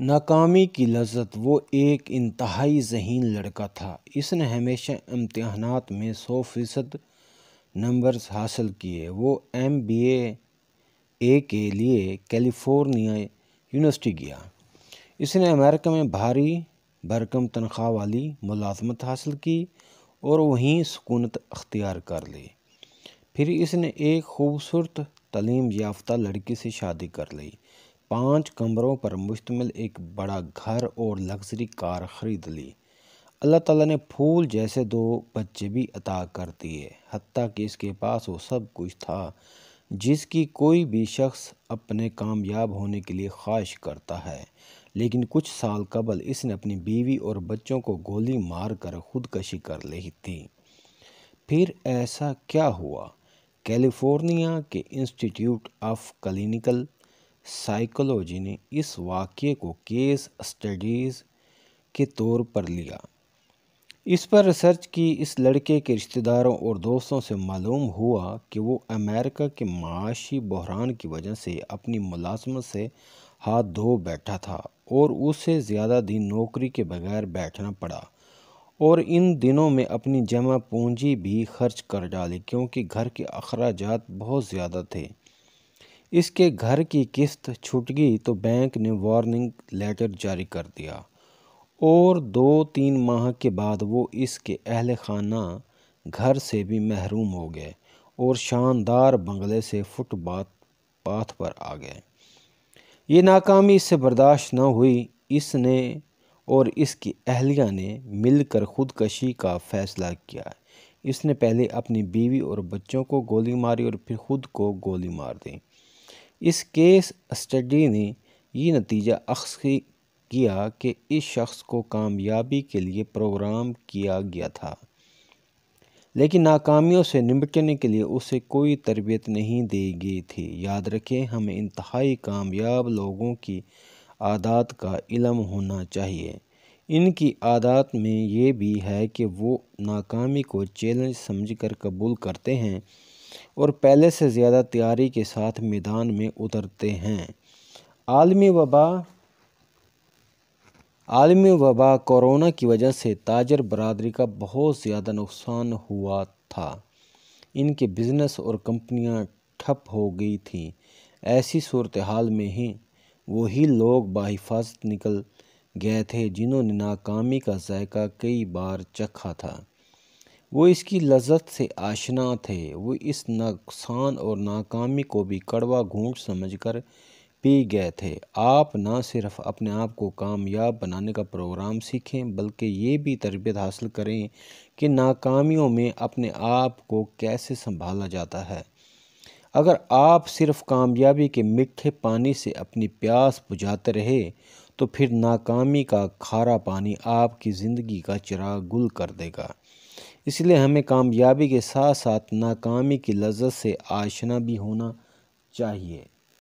नाकामी की लज्जत वो एक इंतहाई जहीन लड़का था इसने हमेशा इम्तहानात में सौ फ़ीसद नंबर्स हासिल किए वो एम बी ए के लिए कैलिफोर्निया यूनिवर्सिटी गया इसने अमेरिका में भारी भरकम तनख्वाह वाली मुलाजमत हासिल की और वहीं सकूनत अख्तियार कर ली फिर इसने एक खूबसूरत तलीम याफ्ता लड़की से शादी कर ली पांच कमरों पर मुश्तमिल एक बड़ा घर और लग्जरी कार ख़रीद ली अल्लाह ताला ने फूल जैसे दो बच्चे भी अता कर दिए हती कि इसके पास वो सब कुछ था जिसकी कोई भी शख्स अपने कामयाब होने के लिए ख्वाहिश करता है लेकिन कुछ साल कबल इसने अपनी बीवी और बच्चों को गोली मार कर खुदकशी कर ली थी फिर ऐसा क्या हुआ कैलिफोर्निया के इंस्टीट्यूट ऑफ क्लिनिकल साइकोलॉजी ने इस वाक्य को केस स्टडीज़ के तौर पर लिया इस पर रिसर्च की इस लड़के के रिश्तेदारों और दोस्तों से मालूम हुआ कि वो अमेरिका के माशी बहरान की वजह से अपनी मुलाजमत से हाथ धो बैठा था और उसे ज़्यादा दिन नौकरी के बगैर बैठना पड़ा और इन दिनों में अपनी जमा पूंजी भी खर्च कर डाली क्योंकि घर के अखराज बहुत ज़्यादा थे इसके घर की किस्त छूट गई तो बैंक ने वार्निंग लेटर जारी कर दिया और दो तीन माह के बाद वो इसके अहल खाना घर से भी महरूम हो गए और शानदार बंगले से फुटपाथ पाथ पर आ गए ये नाकामी इससे बर्दाश्त न हुई इसने और इसकी अहलिया ने मिलकर खुदकशी का फैसला किया इसने पहले अपनी बीवी और बच्चों को गोली मारी और फिर खुद को गोली मार दी इस केस स्टडी ने ये नतीजा अक्स किया कि इस शख्स को कामयाबी के लिए प्रोग्राम किया गया था लेकिन नाकामियों से निपटने के लिए उसे कोई तरबियत नहीं दी गई थी याद रखें हमें इंतहाई कामयाब लोगों की आदत का इलम होना चाहिए इनकी आदत में ये भी है कि वो नाकामी को चैलेंज समझकर कबूल करते हैं और पहले से ज़्यादा तैयारी के साथ मैदान में उतरते हैं आलमी वबा आलमी वबा कोरोना की वजह से ताजर बरदरी का बहुत ज़्यादा नुकसान हुआ था इनके बिज़नेस और कंपनियां ठप हो गई थीं ऐसी सूरत हाल में ही वही लोग बाहिफाजत निकल गए थे जिन्होंने नाकामी का जायका कई बार चखा था वो इसकी लज्जत से आशना थे वो इस नुकसान और नाकामी को भी कड़वा समझ समझकर पी गए थे आप ना सिर्फ अपने आप को कामयाब बनाने का प्रोग्राम सीखें बल्कि ये भी तरबियत हासिल करें कि नाकामियों में अपने आप को कैसे संभाला जाता है अगर आप सिर्फ कामयाबी के मीठे पानी से अपनी प्यास बुझाते रहे तो फिर नाकामी का खारा पानी आपकी ज़िंदगी का चिराग गुल कर देगा इसलिए हमें कामयाबी के साथ साथ नाकामी की लज्जत से आशना भी होना चाहिए